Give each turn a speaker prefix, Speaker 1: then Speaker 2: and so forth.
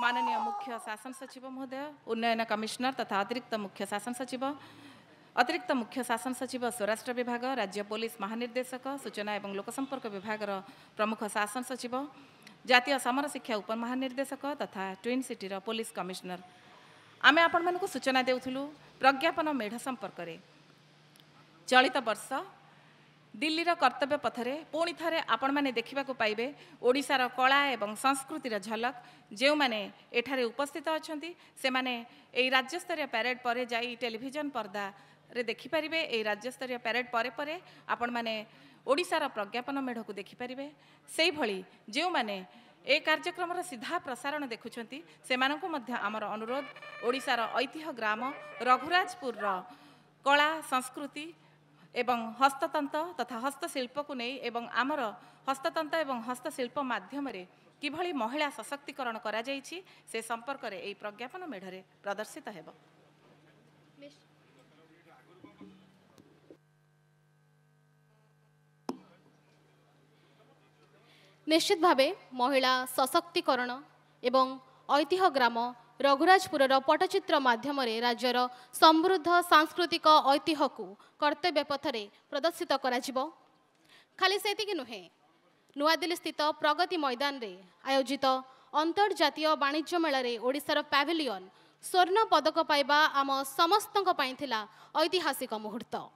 Speaker 1: माननीय मुख्य शासन सचिव महोदय उन्नयन कमिश्नर तथा अतिरिक्त मुख्य शासन सचिव अतिरिक्त मुख्य शासन सचिव स्वराष्ट्र विभाग राज्य पुलिस महानिर्देशक सूचना एवं लोकसंपर्क विभाग प्रमुख शासन सचिव जातीय समर शिक्षा उपमहानिर्देशक तथा ट्विन सिटीर पुलिस कमिश्नर आम आपण सूचना देज्ञापन मेढ संपर्क चलित बर्ष দিল্লির কর্তব্য পথরে পুঁ থে আপনার দেখা পাইবে ওড়শার কলা এবং সংস্কৃতির ঝলক যে এখানে উপস্থিত অনেক সে এই রাজ্যস্তরীয় প্যারেড পরে যাই টেলিভিজন পর্দা ରେ ଦେଖିପାରିବେ ଏହି ରାଜ୍ୟସ୍ତରୀୟ ପ୍ୟାରେଡ୍ ପରେ ପରେ ଆପଣମାନେ ଓଡ଼ିଶାର ପ୍ରଜ୍ଞାପନ ମେଢ଼କୁ ଦେଖିପାରିବେ ସେହିଭଳି ଯେଉଁମାନେ ଏ କାର୍ଯ୍ୟକ୍ରମର ସିଧା ପ୍ରସାରଣ ଦେଖୁଛନ୍ତି ସେମାନଙ୍କୁ ମଧ୍ୟ ଆମର ଅନୁରୋଧ ଓଡ଼ିଶାର ଐତିହ୍ୟ ଗ୍ରାମ ରଘୁରାଜପୁରର କଳା ସଂସ୍କୃତି ଏବଂ ହସ୍ତତନ୍ତ ତଥା ହସ୍ତଶିଳ୍ପକୁ ନେଇ ଏବଂ ଆମର ହସ୍ତତନ୍ତ ଏବଂ ହସ୍ତଶିଳ୍ପ ମାଧ୍ୟମରେ କିଭଳି ମହିଳା ସଶକ୍ତିକରଣ କରାଯାଇଛି ସେ ସମ୍ପର୍କରେ ଏହି ପ୍ରଜ୍ଞାପନ ମେଢ଼ରେ ପ୍ରଦର୍ଶିତ ହେବ
Speaker 2: ନିଶ୍ଚିତ ଭାବେ ମହିଳା ସଶକ୍ତିକରଣ ଏବଂ ଐତିହ୍ୟ ଗ୍ରାମ ରଘୁରାଜପୁରର ପଟ୍ଟଚିତ୍ର ମାଧ୍ୟମରେ ରାଜ୍ୟର ସମୃଦ୍ଧ ସାଂସ୍କୃତିକ ଐତିହ୍ୟକୁ କର୍ତ୍ତବ୍ୟ ପଥରେ ପ୍ରଦର୍ଶିତ କରାଯିବ ଖାଲି ସେତିକି ନୁହେଁ ନୂଆଦିଲ୍ଲୀସ୍ଥିତ ପ୍ରଗତି ମଇଦାନରେ ଆୟୋଜିତ ଅନ୍ତର୍ଜାତୀୟ ବାଣିଜ୍ୟ ମେଳାରେ ଓଡ଼ିଶାର ପ୍ୟାଭିଲିୟନ୍ ସ୍ୱର୍ଣ୍ଣ ପଦକ ପାଇବା ଆମ ସମସ୍ତଙ୍କ ପାଇଁ ଥିଲା ଐତିହାସିକ ମୁହୂର୍ତ୍ତ